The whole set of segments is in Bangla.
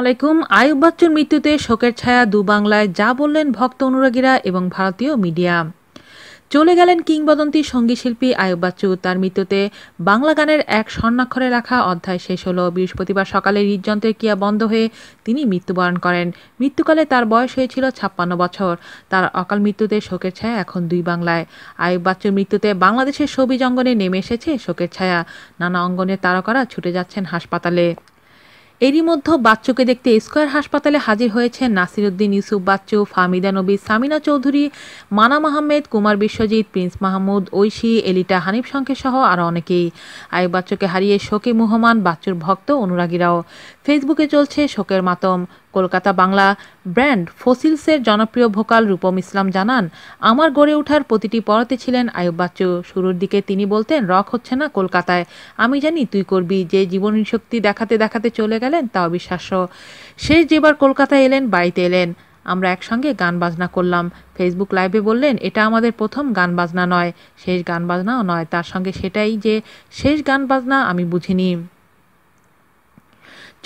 আলাইকুম আয়ুব বাচ্চুর মৃত্যুতে শোকের ছায়া দু বাংলায় যা বললেন ভক্ত অনুরাগীরা এবং ভারতীয় মিডিয়া চলে গেলেন কিংবদন্তি শিল্পী আয়ুব বাচ্চু তার মৃত্যুতে বাংলা গানের এক স্বর্ণাক্ষরে রাখা অধ্যায় শেষ হলো বৃহস্পতিবার সকালে হৃদযন্ত্রের ক্রিয়া বন্ধ হয়ে তিনি মৃত্যুবরণ করেন মৃত্যুকালে তার বয়স হয়েছিল ছাপ্পান্ন বছর তার অকাল মৃত্যুতে শোকের ছায়া এখন দুই বাংলায় আয়ুব বাচ্চুর মৃত্যুতে বাংলাদেশের ছবি অঙ্গনে নেমে এসেছে শোকের ছায়া নানা অঙ্গনের তারকারা ছুটে যাচ্ছেন হাসপাতালে এরই মধ্যে বাচ্চুকে দেখতে স্কয়ার হাসপাতালে হাজির হয়েছে নাসিরুদ্দিন ইউসুফ বাচ্চু ফামিদা নবী সামিনা চৌধুরী মানাম আহমেদ কুমার বিশ্বজিৎ প্রিন্স মাহমুদ ঐশী এলিটা হানিফ শঙ্কে সহ আরও অনেকেই আয়ুব বাচ্চুকে হারিয়ে শোকে মুহমান বাচ্চুর ভক্ত অনুরাগীরাও ফেসবুকে চলছে শোকের মাতম কলকাতা বাংলা ব্র্যান্ড ফসিলসের জনপ্রিয় ভোকাল রূপম ইসলাম জানান আমার গড়ে ওঠার প্রতিটি পড়াতে ছিলেন আয়ুব বাচ্চু শুরুর দিকে তিনি বলতেন রক হচ্ছে না কলকাতায় আমি জানি তুই করবি যে জীবনী শক্তি দেখাতে দেখাতে চলে গেলেন তা অবিশ্বাস্য শেষ যেবার কলকাতায় এলেন বাড়িতে এলেন আমরা একসঙ্গে গান বাজনা করলাম ফেসবুক লাইভে বললেন এটা আমাদের প্রথম গান বাজনা নয় শেষ গান বাজনাও নয় তার সঙ্গে সেটাই যে শেষ গান বাজনা আমি বুঝিনি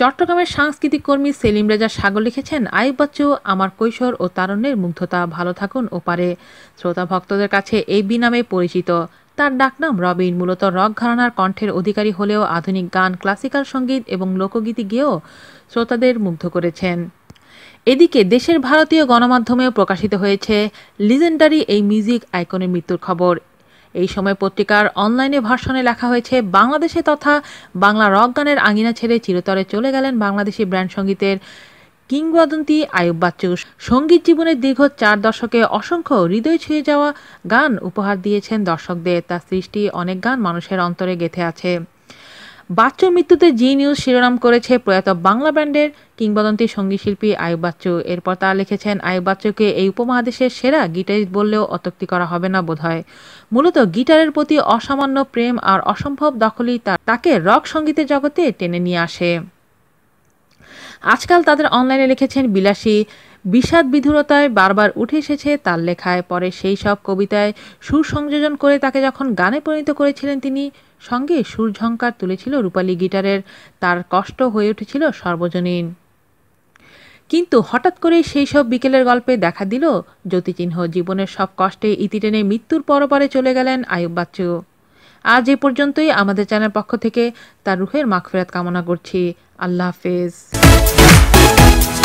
চট্টগ্রামের সাংস্কৃতিক কর্মী সেলিম রেজা সাগর লিখেছেন আইব বাচ্চু আমার কৈশোর ও তারণ্যের মুগ্ধতা ভালো থাকুন ও পারে শ্রোতা ভক্তদের কাছে এই নামে পরিচিত তার ডাকনাম রবিন মূলত রক ঘরানার কণ্ঠের অধিকারী হলেও আধুনিক গান ক্লাসিক্যাল সঙ্গীত এবং লোকগীতি গেয়েও শ্রোতাদের মুগ্ধ করেছেন এদিকে দেশের ভারতীয় গণমাধ্যমেও প্রকাশিত হয়েছে লিজেন্ডারি এই মিউজিক আইকনের মৃত্যুর খবর এই সময় পত্রিকার অনলাইনে ভার্সনে লেখা হয়েছে বাংলাদেশে তথা বাংলা রক গানের আঙিনা ছেড়ে চিরতরে চলে গেলেন বাংলাদেশি ব্র্যান্ড সঙ্গীতের কিংবদন্তি আয়ুব বাচ্চু সঙ্গীত জীবনের দীর্ঘ চার দশকে অসংখ্য হৃদয় ছুঁয়ে যাওয়া গান উপহার দিয়েছেন দর্শকদের তার সৃষ্টি অনেক গান মানুষের অন্তরে গেঁথে আছে বাচ্চুর মৃত্যুতে জি নিউজ শিরোনাম করেছে প্রয়াত বাংলা ব্যান্ডের কিংবদন্তি শিল্পী আয়ুব বাচ্চু এরপর তারা লিখেছেন আয়ুব বাচ্চুকে এই উপমহাদেশের সেরা গিটারিস্ট বললেও অত্যক্তি করা হবে না বোধ মূলত গিটারের প্রতি অসামান্য প্রেম আর অসম্ভব দখলই তাকে রক সঙ্গীতের জগতে টেনে নিয়ে আসে আজকাল তাদের অনলাইনে লিখেছেন বিলাসী বিষাদ বিধুরতায় বারবার উঠে এসেছে তার লেখায় পরে সেই সব কবিতায় সুর সংযোজন করে তাকে যখন গানে পরিণত করেছিলেন তিনি সঙ্গে সুর ঝঙ্কার তুলেছিল রূপালী গিটারের তার কষ্ট হয়ে উঠেছিল সর্বজনীন কিন্তু হঠাৎ করে সেই সব বিকেলের গল্পে দেখা দিল জ্যোতিচিহ্ন জীবনের সব কষ্টে ইতি টেনে মৃত্যুর পরপরে চলে গেলেন আয়ুব বাচ্চু আজ এ পর্যন্তই আমাদের চ্যানেল পক্ষ থেকে তার রুহের মাগফিরাত কামনা করছি আল্লাহ হাফেজ